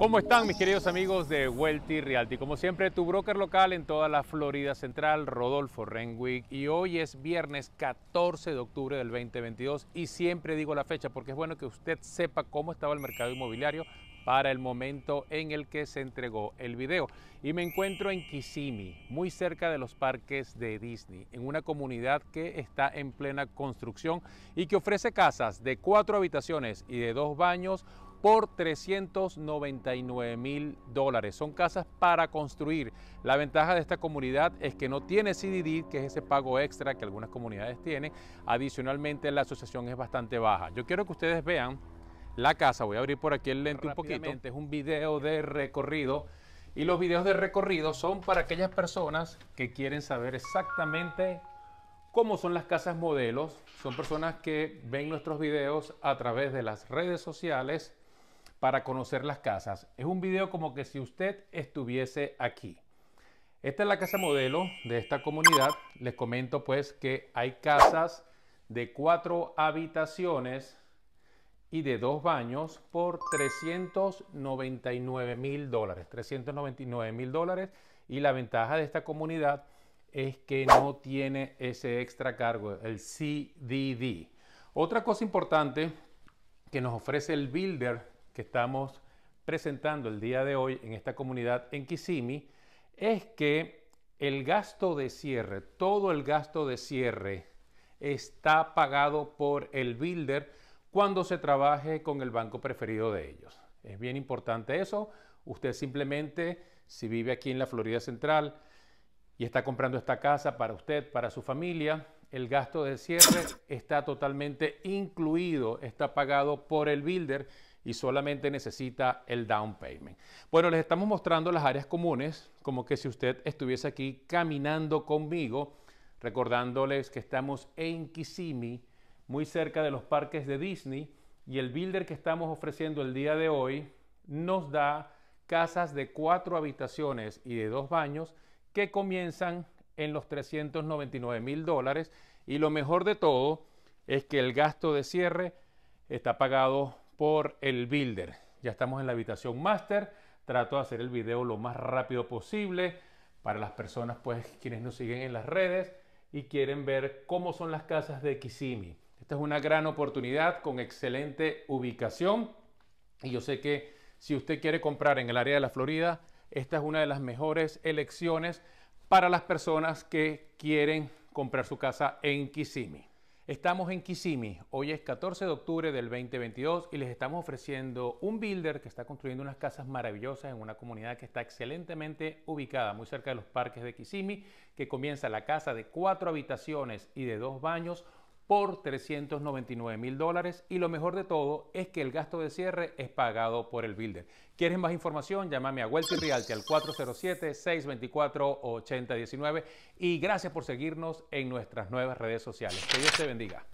¿Cómo están mis queridos amigos de Welty Realty? Como siempre, tu broker local en toda la Florida Central, Rodolfo Renwick. Y hoy es viernes 14 de octubre del 2022 y siempre digo la fecha porque es bueno que usted sepa cómo estaba el mercado inmobiliario para el momento en el que se entregó el video. Y me encuentro en Kissimmee, muy cerca de los parques de Disney, en una comunidad que está en plena construcción y que ofrece casas de cuatro habitaciones y de dos baños por 399 mil dólares. Son casas para construir. La ventaja de esta comunidad es que no tiene CDD, que es ese pago extra que algunas comunidades tienen. Adicionalmente, la asociación es bastante baja. Yo quiero que ustedes vean la casa. Voy a abrir por aquí el lente un poquito. Es un video de recorrido. Y los videos de recorrido son para aquellas personas que quieren saber exactamente cómo son las casas modelos. Son personas que ven nuestros videos a través de las redes sociales para conocer las casas. Es un video como que si usted estuviese aquí. Esta es la casa modelo de esta comunidad. Les comento pues que hay casas de cuatro habitaciones y de dos baños por 399 mil dólares. 399 mil dólares. Y la ventaja de esta comunidad es que no tiene ese extra cargo, el CDD. Otra cosa importante que nos ofrece el builder que estamos presentando el día de hoy en esta comunidad en Kissimmee es que el gasto de cierre, todo el gasto de cierre está pagado por el builder cuando se trabaje con el banco preferido de ellos. Es bien importante eso. Usted simplemente, si vive aquí en la Florida Central y está comprando esta casa para usted, para su familia, el gasto de cierre está totalmente incluido, está pagado por el builder y solamente necesita el down payment. Bueno, les estamos mostrando las áreas comunes, como que si usted estuviese aquí caminando conmigo, recordándoles que estamos en Kissimmee, muy cerca de los parques de Disney, y el builder que estamos ofreciendo el día de hoy nos da casas de cuatro habitaciones y de dos baños que comienzan en los 399 mil dólares y lo mejor de todo es que el gasto de cierre está pagado por el builder. Ya estamos en la habitación master. Trato de hacer el video lo más rápido posible para las personas pues quienes nos siguen en las redes y quieren ver cómo son las casas de Kissimmee. Esta es una gran oportunidad con excelente ubicación y yo sé que si usted quiere comprar en el área de la Florida, esta es una de las mejores elecciones para las personas que quieren comprar su casa en Kissimmee. Estamos en Kisimi. hoy es 14 de octubre del 2022 y les estamos ofreciendo un builder que está construyendo unas casas maravillosas en una comunidad que está excelentemente ubicada, muy cerca de los parques de Kisimi. que comienza la casa de cuatro habitaciones y de dos baños por 399 mil dólares y lo mejor de todo es que el gasto de cierre es pagado por el builder. ¿Quieres más información? Llámame a Welty Realty al 407-624-8019 y gracias por seguirnos en nuestras nuevas redes sociales. Que Dios te bendiga.